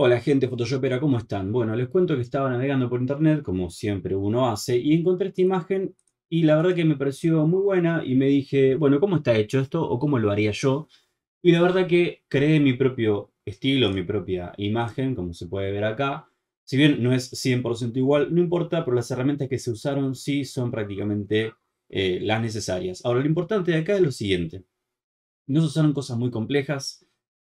Hola gente Photoshopera, ¿cómo están? Bueno, les cuento que estaba navegando por internet, como siempre uno hace, y encontré esta imagen y la verdad que me pareció muy buena y me dije, bueno, ¿cómo está hecho esto o cómo lo haría yo? Y la verdad que creé mi propio estilo, mi propia imagen, como se puede ver acá. Si bien no es 100% igual, no importa, pero las herramientas que se usaron sí son prácticamente eh, las necesarias. Ahora, lo importante de acá es lo siguiente. No se usaron cosas muy complejas,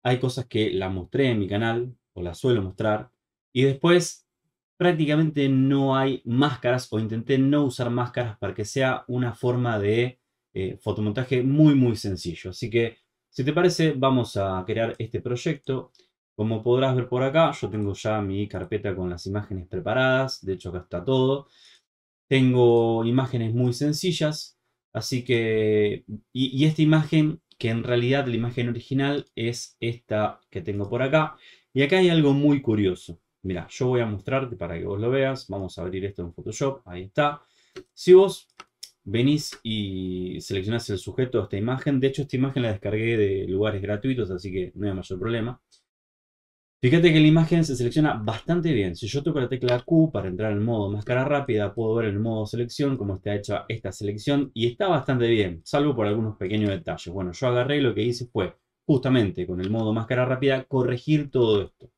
hay cosas que las mostré en mi canal, o las suelo mostrar. Y después prácticamente no hay máscaras o intenté no usar máscaras para que sea una forma de eh, fotomontaje muy muy sencillo. Así que si te parece vamos a crear este proyecto. Como podrás ver por acá, yo tengo ya mi carpeta con las imágenes preparadas. De hecho acá está todo. Tengo imágenes muy sencillas. Así que... y esta imagen que en realidad la imagen original es esta que tengo por acá, y acá hay algo muy curioso. Mira, yo voy a mostrarte para que vos lo veas. Vamos a abrir esto en Photoshop. Ahí está. Si vos venís y seleccionás el sujeto de esta imagen, de hecho esta imagen la descargué de lugares gratuitos, así que no hay mayor problema. Fíjate que la imagen se selecciona bastante bien. Si yo toco la tecla Q para entrar en modo máscara rápida, puedo ver el modo selección, cómo está hecha esta selección, y está bastante bien, salvo por algunos pequeños detalles. Bueno, yo agarré y lo que hice fue justamente con el modo máscara rápida, corregir todo esto.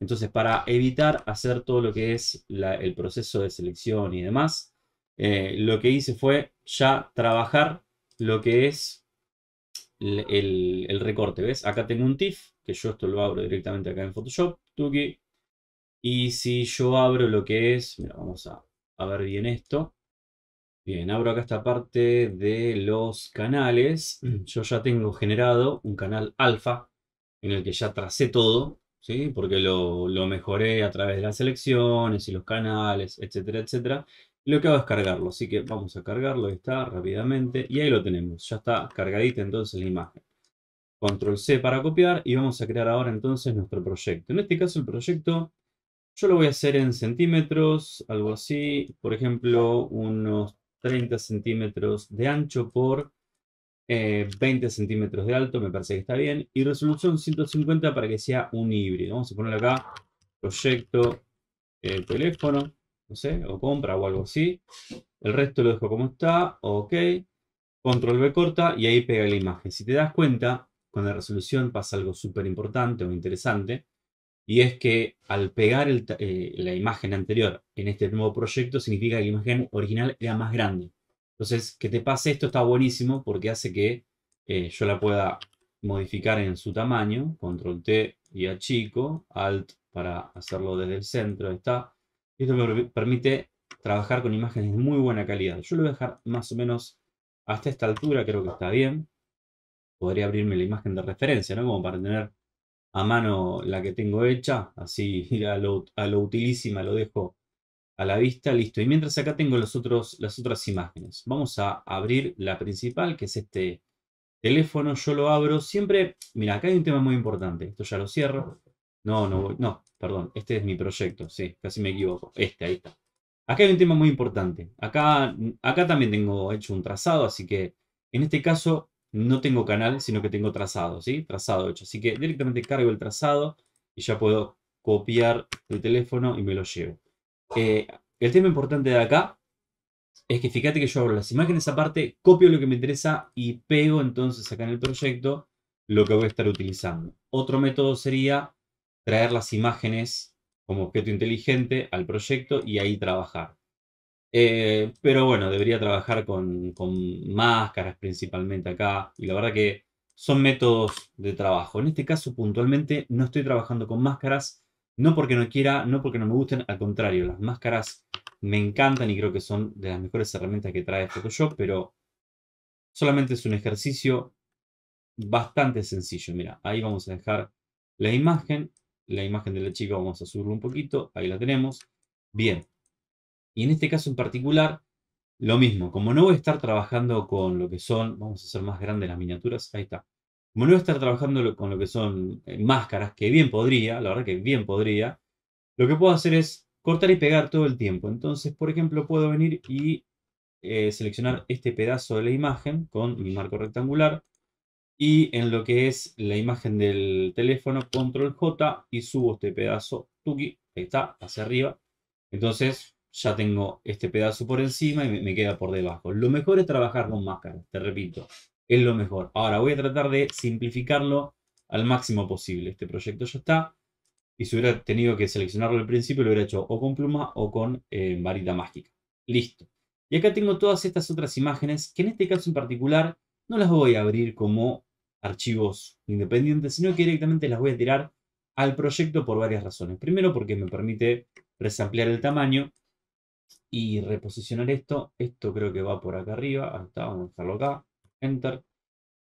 Entonces, para evitar hacer todo lo que es el proceso de selección y demás, eh, lo que hice fue ya trabajar lo que es el, recorte. ¿Ves? Acá tengo un TIFF, que yo esto lo abro directamente acá en Photoshop. Tuki. Y si yo abro lo que es, mira, vamos a, a ver bien esto. Bien, abro acá esta parte de los canales. Yo ya tengo generado un canal alfa en el que ya tracé todo, ¿sí? porque lo, mejoré a través de las selecciones y los canales, etcétera, etcétera. Lo que hago es cargarlo, así que vamos a cargarlo, ahí está, rápidamente. Y ahí lo tenemos, ya está cargadita entonces la imagen. Control C para copiar y vamos a crear ahora entonces nuestro proyecto. En este caso el proyecto yo lo voy a hacer en centímetros, algo así. Por ejemplo, unos 30 centímetros de ancho por 20 eh, centímetros de alto, me parece que está bien. Y resolución 150 para que sea un híbrido. Vamos a ponerle acá proyecto el eh, teléfono, no sé, o compra o algo así. El resto lo dejo como está, ok. Control B corta y ahí pega la imagen. Si te das cuenta, con la resolución pasa algo súper importante o interesante, y es que al pegar eh, la imagen anterior en este nuevo proyecto significa que la imagen original era más grande. Entonces, que te pase esto está buenísimo porque hace que eh, yo la pueda modificar en su tamaño, control T y achico, alt para hacerlo desde el centro, está. Esto me permite trabajar con imágenes de muy buena calidad. Yo lo voy a dejar más o menos hasta esta altura, creo que está bien. Podría abrirme la imagen de referencia, ¿no? Como para tener a mano la que tengo hecha, así a lo, a lo utilísima lo dejo a la vista, listo. Y mientras acá tengo los otros, las otras imágenes. Vamos a abrir la principal, que es este teléfono. Yo lo abro siempre. Mira, acá hay un tema muy importante. Esto ya lo cierro. No, no, no, perdón. Este es mi proyecto. Sí, casi me equivoco. Este, ahí está. Acá hay un tema muy importante. Acá, acá también tengo hecho un trazado, así que en este caso no tengo canal, sino que tengo trazado, ¿sí? Trazado hecho. Así que directamente cargo el trazado y ya puedo copiar el teléfono y me lo llevo. Eh, el tema importante de acá es que fíjate que yo abro las imágenes aparte, copio lo que me interesa y pego entonces acá en el proyecto lo que voy a estar utilizando. Otro método sería traer las imágenes como objeto inteligente al proyecto y ahí trabajar. Eh, pero bueno, debería trabajar con, máscaras principalmente acá. Y la verdad que son métodos de trabajo. En este caso puntualmente no estoy trabajando con máscaras. No porque no quiera, no porque no me gusten. Al contrario, las máscaras me encantan y creo que son de las mejores herramientas que trae Photoshop. Pero solamente es un ejercicio bastante sencillo. Mira, ahí vamos a dejar la imagen. La imagen de la chica vamos a subir un poquito. Ahí la tenemos. Bien, y en este caso en particular, lo mismo, como no voy a estar trabajando con lo que son, vamos a hacer más grandes las miniaturas, ahí está. Como no voy a estar trabajando con lo que son eh, máscaras, que bien podría, la verdad que bien podría, lo que puedo hacer es cortar y pegar todo el tiempo. Entonces, por ejemplo, puedo venir y eh, seleccionar este pedazo de la imagen con mi marco rectangular y en lo que es la imagen del teléfono, control J y subo este pedazo, tuki, ahí está, hacia arriba. Entonces, ya tengo este pedazo por encima y me, queda por debajo. Lo mejor es trabajar con máscara, te repito, es lo mejor. Ahora voy a tratar de simplificarlo al máximo posible. Este proyecto ya está. Y si hubiera tenido que seleccionarlo al principio, lo hubiera hecho o con pluma o con eh, varita mágica. Listo. Y acá tengo todas estas otras imágenes que en este caso en particular no las voy a abrir como archivos independientes, sino que directamente las voy a tirar al proyecto por varias razones. Primero porque me permite resamplear el tamaño y reposicionar esto. Esto creo que va por acá arriba. Ahí está, vamos a dejarlo acá. Enter.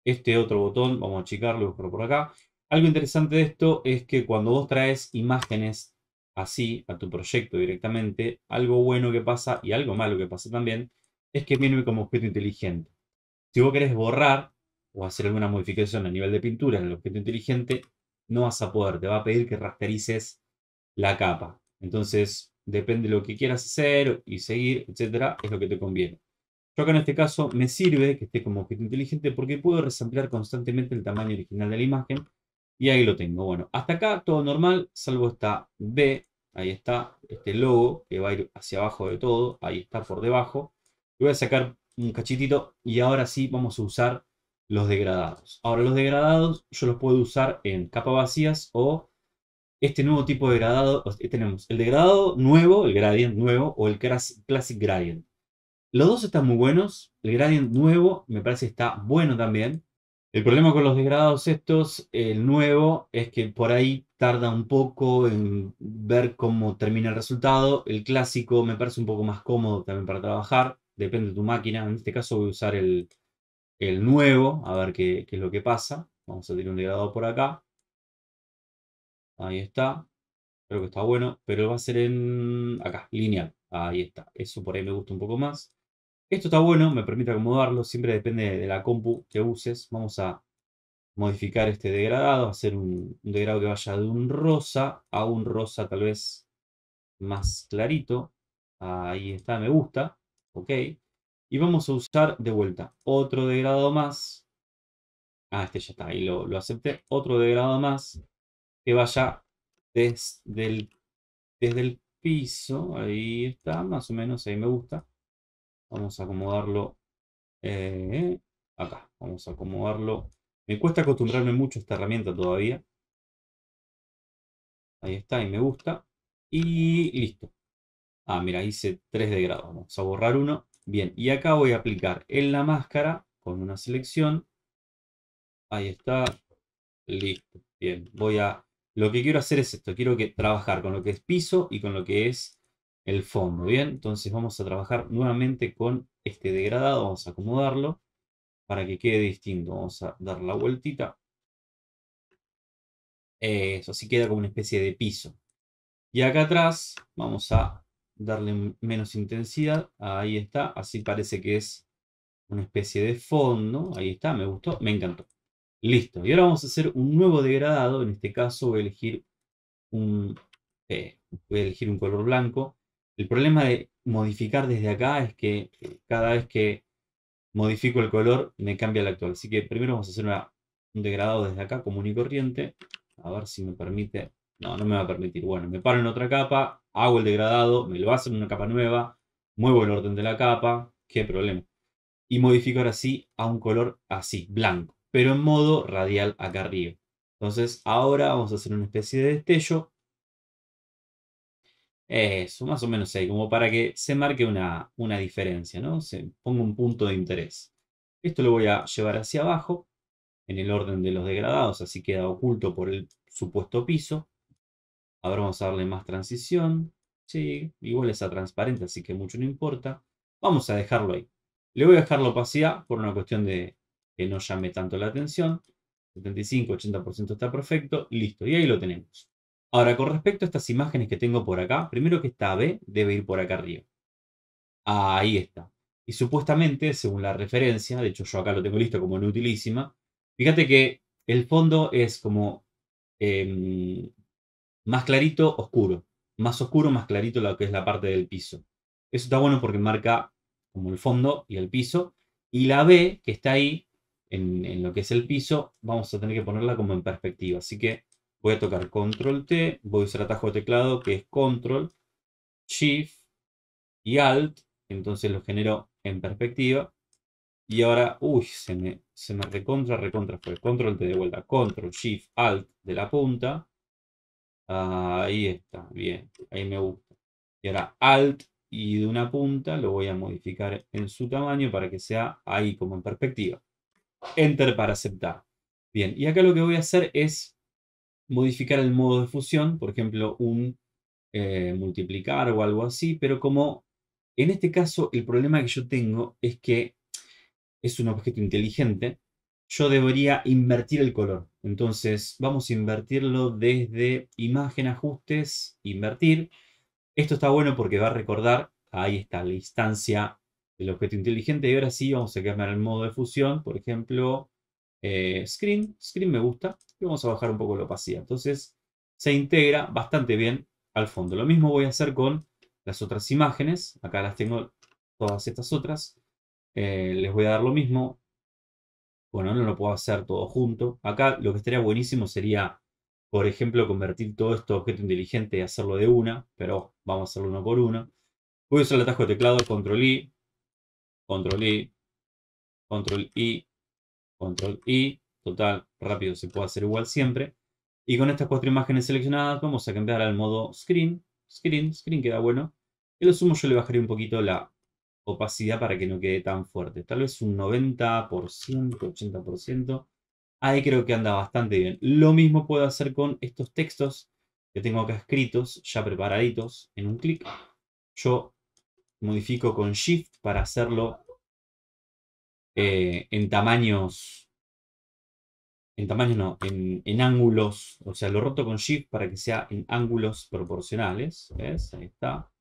Este otro botón, vamos a achicarlo y buscarlo por acá. Algo interesante de esto es que cuando vos traes imágenes así a tu proyecto directamente, algo bueno que pasa y algo malo que pasa también, es que viene como objeto inteligente. Si vos querés borrar o hacer alguna modificación a nivel de pintura en el objeto inteligente, no vas a poder, te va a pedir que rasterices la capa. Entonces, depende de lo que quieras hacer y seguir, etcétera, es lo que te conviene. Yo acá en este caso me sirve que esté como objeto inteligente porque puedo resamplear constantemente el tamaño original de la imagen y ahí lo tengo. Bueno, hasta acá todo normal, salvo esta B, ahí está, este logo que va a ir hacia abajo de todo, ahí está por debajo. Y voy a sacar un cachitito y ahora sí vamos a usar los degradados. Ahora los degradados yo los puedo usar en capas vacías o este nuevo tipo de degradado, tenemos el degradado nuevo, el gradient nuevo o el classic gradient. Los dos están muy buenos, el gradient nuevo me parece está bueno también. El problema con los degradados estos, el nuevo, es que por ahí tarda un poco en ver cómo termina el resultado. El clásico me parece un poco más cómodo también para trabajar, depende de tu máquina. En este caso voy a usar el, nuevo, a ver qué, qué es lo que pasa. Vamos a tener un degradado por acá. Ahí está. Creo que está bueno, pero va a ser en acá, lineal. Ahí está. Eso por ahí me gusta un poco más. Esto está bueno, me permite acomodarlo. Siempre depende de la compu que uses. Vamos a modificar este degradado, hacer un, un, degradado que vaya de un rosa a un rosa tal vez más clarito. Ahí está, me gusta. Ok. Y vamos a usar de vuelta otro degradado más. Ah, este ya está, ahí lo, lo acepté. Otro degradado más que vaya desde el, desde el piso. Ahí está, más o menos, ahí me gusta. Vamos a acomodarlo eh, acá. Vamos a acomodarlo. Me cuesta acostumbrarme mucho a esta herramienta todavía. Ahí está, Ahí me gusta. Y listo. Ah, mira, hice 3 de grado. Vamos a borrar uno. Bien, y acá voy a aplicar en la máscara con una selección. Ahí está. Listo. Bien, voy a lo que quiero hacer es esto, quiero que trabajar con lo que es piso y con lo que es el fondo, ¿bien? Entonces vamos a trabajar nuevamente con este degradado, vamos a acomodarlo para que quede distinto. Vamos a dar la vueltita. Eso, así queda como una especie de piso. Y acá atrás vamos a darle menos intensidad. Ahí está, así parece que es una especie de fondo. Ahí está, me gustó, me encantó. Listo. Y ahora vamos a hacer un nuevo degradado. En este caso voy a elegir un, eh, voy elegir un color blanco. El problema de modificar desde acá es que eh, cada vez que modifico el color me cambia el actual. Así que primero vamos a hacer un degradado desde acá común y corriente. A ver si me permite. No, no me va a permitir. Bueno, me paro en otra capa, hago el degradado, me lo hace en una capa nueva, muevo el orden de la capa. Qué problema. Y modifico ahora sí a un color así, blanco pero en modo radial acá arriba. Entonces ahora vamos a hacer una especie de destello. Eso, más o menos ahí, como para que se marque una, una diferencia, ¿no? Se ponga un punto de interés. Esto lo voy a llevar hacia abajo, en el orden de los degradados, así queda oculto por el supuesto piso. Ahora vamos a darle más transición. Sí, igual a transparente, así que mucho no importa. Vamos a dejarlo ahí. Le voy a dejar la opacidad por una cuestión de, que no llame tanto la atención. 75, 80% está perfecto, listo, y ahí lo tenemos. Ahora, con respecto a estas imágenes que tengo por acá, primero que esta B debe ir por acá arriba. Ahí está. Y supuestamente, según la referencia, de hecho yo acá lo tengo listo como inutilísima, fíjate que el fondo es como em, más clarito, oscuro. Más oscuro, más clarito lo que es la parte del piso. Eso está bueno porque marca como el fondo y el piso. Y la B que está ahí en, lo que es el piso, vamos a tener que ponerla como en perspectiva. Así que voy a tocar control T, voy a usar atajo de teclado que es control, shift y alt, entonces lo genero en perspectiva. Y ahora, uy, se me, se me recontra, recontra fue. Control T de vuelta, control, shift, alt de la punta. Ahí está, bien, ahí me gusta. Y ahora alt y de una punta lo voy a modificar en su tamaño para que sea ahí como en perspectiva. Enter para aceptar. Bien, y acá lo que voy a hacer es modificar el modo de fusión, por ejemplo, un eh, multiplicar o algo así, pero como en este caso el problema que yo tengo es que es un objeto inteligente, yo debería invertir el color. Entonces vamos a invertirlo desde imagen, ajustes, invertir. Esto está bueno porque va a recordar, ahí está la instancia el objeto inteligente. Y ahora sí vamos a cambiar el modo de fusión, por ejemplo, eh, screen, screen me gusta, y vamos a bajar un poco la opacidad. Entonces se integra bastante bien al fondo. Lo mismo voy a hacer con las otras imágenes, acá las tengo todas estas otras, eh, les voy a dar lo mismo, bueno, no lo puedo hacer todo junto. Acá lo que estaría buenísimo sería, por ejemplo, convertir todo esto objeto inteligente y hacerlo de una, pero vamos a hacerlo uno por uno. Voy a usar el atajo de teclado, control I, control I, control I, control I, total, rápido se puede hacer igual siempre. Y con estas cuatro imágenes seleccionadas vamos a cambiar al modo screen, screen, screen queda bueno. Y lo sumo yo le bajaría un poquito la opacidad para que no quede tan fuerte. Tal vez un 90%, 80%. Ahí creo que anda bastante bien. Lo mismo puedo hacer con estos textos que tengo acá escritos, ya preparaditos, en un clic. Yo modifico con Shift para hacerlo eh, en tamaños, en tamaños no, en, ángulos, o sea, lo roto con Shift para que sea en ángulos proporcionales, ¿ves? Ahí está,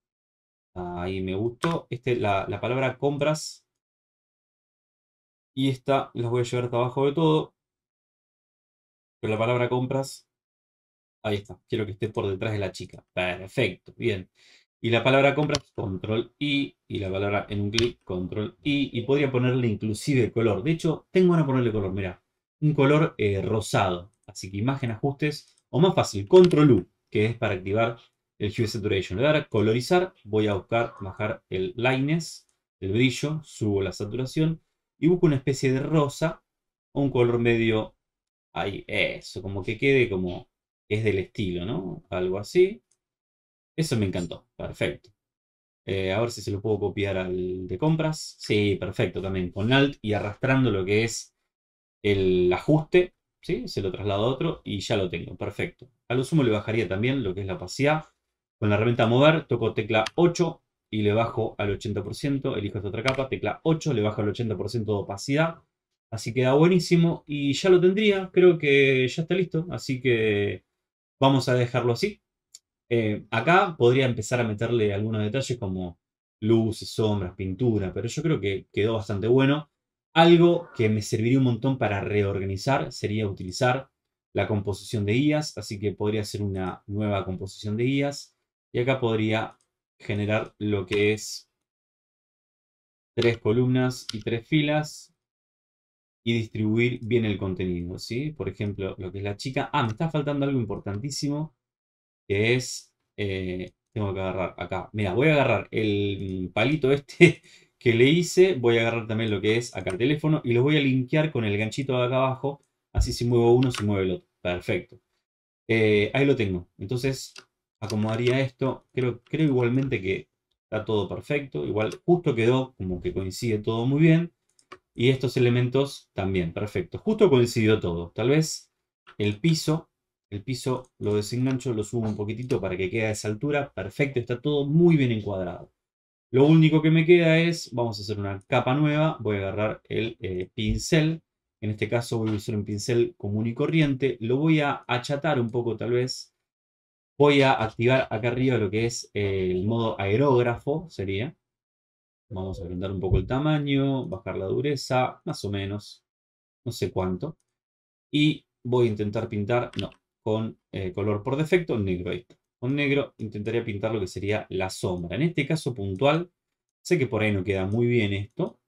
ahí me gustó, este, la, la palabra compras, y esta las voy a llevar hasta abajo de todo, pero la palabra compras, ahí está, quiero que esté por detrás de la chica, perfecto, bien. Y la palabra compras, control I, y la palabra en un clic, control I, y podría ponerle inclusive color. De hecho, tengo que ponerle color, mira un color eh, rosado. Así que imagen, ajustes, o más fácil, control U, que es para activar el Hue Saturation. Le voy a dar a colorizar, voy a buscar bajar el lightness, el brillo, subo la saturación, y busco una especie de rosa, o un color medio, ahí, eso, como que quede como es del estilo, ¿no? Algo así. Eso me encantó. Perfecto. Eh, a ver si se lo puedo copiar al de compras. Sí, perfecto también. Con Alt y arrastrando lo que es el ajuste. ¿sí? Se lo traslado a otro y ya lo tengo. Perfecto. A lo sumo le bajaría también lo que es la opacidad. Con la herramienta mover toco tecla 8 y le bajo al 80%. Elijo esta otra capa. Tecla 8 le bajo al 80% de opacidad. Así queda buenísimo y ya lo tendría. Creo que ya está listo. Así que vamos a dejarlo así. Eh, acá podría empezar a meterle algunos detalles como luces, sombras, pintura, pero yo creo que quedó bastante bueno. Algo que me serviría un montón para reorganizar sería utilizar la composición de guías, así que podría hacer una nueva composición de guías y acá podría generar lo que es tres columnas y tres filas y distribuir bien el contenido, ¿sí? Por ejemplo, lo que es la chica. Ah, me está faltando algo importantísimo que es, eh, tengo que agarrar acá, mira, voy a agarrar el palito este que le hice, voy a agarrar también lo que es acá el teléfono y los voy a linkear con el ganchito de acá abajo, así si muevo uno se mueve el otro, perfecto. Eh, ahí lo tengo, entonces acomodaría esto, creo, creo igualmente que está todo perfecto, igual justo quedó como que coincide todo muy bien. Y estos elementos también, perfecto. Justo coincidió todo. Tal vez el piso el piso lo desengancho, lo subo un poquitito para que quede a esa altura. Perfecto, está todo muy bien encuadrado. Lo único que me queda es, vamos a hacer una capa nueva. Voy a agarrar el eh, pincel. En este caso voy a usar un pincel común y corriente. Lo voy a achatar un poco tal vez. Voy a activar acá arriba lo que es eh, el modo aerógrafo, sería. Vamos a agrandar un poco el tamaño, bajar la dureza, más o menos, no sé cuánto. Y voy a intentar pintar, no, con eh, color por defecto negro. Ahí Con negro intentaría pintar lo que sería la sombra. En este caso puntual, sé que por ahí no queda muy bien esto,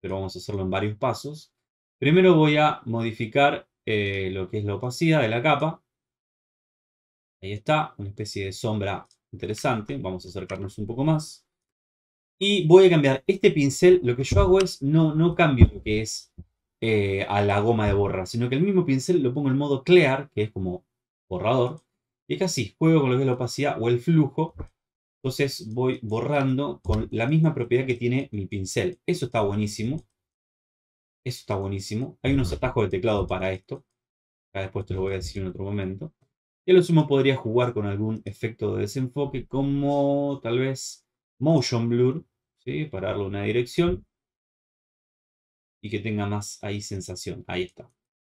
pero vamos a hacerlo en varios pasos. Primero voy a modificar eh, lo que es la opacidad de la capa. Ahí está, una especie de sombra interesante. Vamos a acercarnos un poco más. Y voy a cambiar este pincel. Lo que yo hago es, no, no cambio lo que es eh, a la goma de borra, sino que el mismo pincel lo pongo en modo clear, que es como borrador, y acá juego con lo que es la opacidad o el flujo, entonces voy borrando con la misma propiedad que tiene mi pincel. Eso está buenísimo. Eso está buenísimo. Hay unos atajos de teclado para esto. Acá después te lo voy a decir en otro momento. Y a lo sumo podría jugar con algún efecto de desenfoque como tal vez motion blur, ¿sí? para darle una dirección y que tenga más ahí sensación. Ahí está.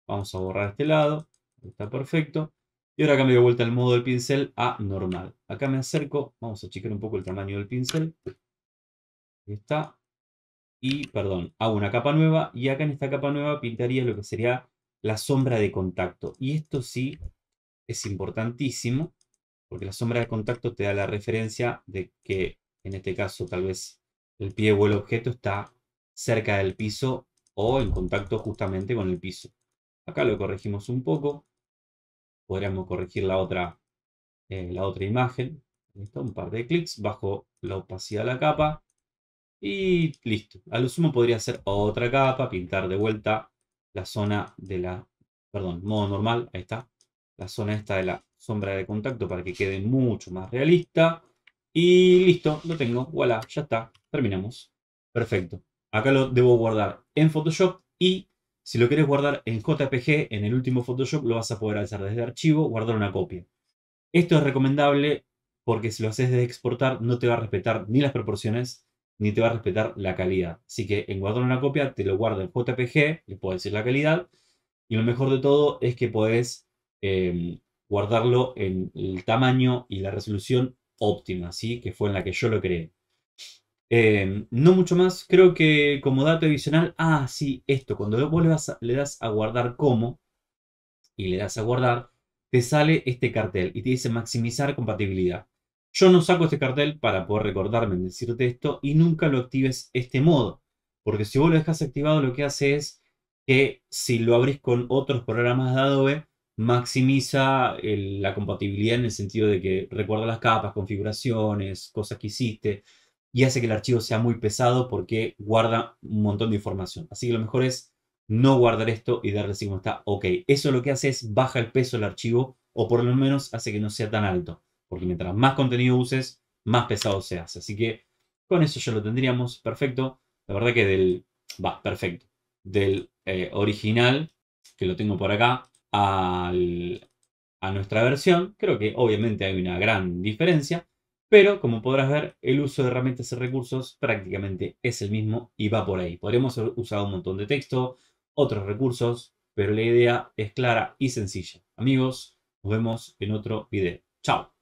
Vamos a borrar este lado. Está perfecto. Y ahora cambio de vuelta el modo del pincel a normal. Acá me acerco, vamos a achicar un poco el tamaño del pincel. Ahí está. Y, perdón, hago una capa nueva y acá en esta capa nueva pintaría lo que sería la sombra de contacto. Y esto sí es importantísimo, porque la sombra de contacto te da la referencia de que, en este caso, tal vez el pie o el objeto está cerca del piso o en contacto justamente con el piso. Acá lo corregimos un poco podríamos corregir la otra, eh, la otra imagen. Listo, un par de clics, bajo la opacidad de la capa y listo. A lo sumo podría hacer otra capa, pintar de vuelta la zona de la, perdón, modo normal, ahí está, la zona esta de la sombra de contacto para que quede mucho más realista. Y listo, lo tengo, voilà, ya está, terminamos. Perfecto. Acá lo debo guardar en Photoshop y si lo quieres guardar en JPG, en el último Photoshop, lo vas a poder hacer desde archivo, guardar una copia. Esto es recomendable porque si lo haces desde exportar, no te va a respetar ni las proporciones ni te va a respetar la calidad. Así que en guardar una copia, te lo guarda en JPG, le puedo decir la calidad. Y lo mejor de todo es que podés em, guardarlo en el tamaño y la resolución óptima, así que fue en la que yo lo creé. Eh, no mucho más, creo que como dato adicional, ah, sí, esto, cuando le, das a guardar como y le das a guardar, te sale este cartel y te dice maximizar compatibilidad. Yo no saco este cartel para poder recordarme en decirte esto y nunca lo actives este modo, porque si vos lo dejas activado lo que hace es que si lo abrís con otros programas de Adobe, maximiza la compatibilidad en el sentido de que recuerda las capas, configuraciones, cosas que hiciste y hace que el archivo sea muy pesado porque guarda un montón de información. Así que lo mejor es no guardar esto y darle así como está OK. Eso lo que hace es baja el peso del archivo o por lo menos hace que no sea tan alto. Porque mientras más contenido uses, más pesado se hace. Así que con eso ya lo tendríamos. Perfecto. La verdad que del... Va, perfecto. Del eh, original, que lo tengo por acá, al, a nuestra versión, creo que obviamente hay una gran diferencia. Pero, como podrás ver, el uso de herramientas y recursos prácticamente es el mismo y va por ahí. haber usar un montón de texto, otros recursos, pero la idea es clara y sencilla. Amigos, nos vemos en otro video. Chao.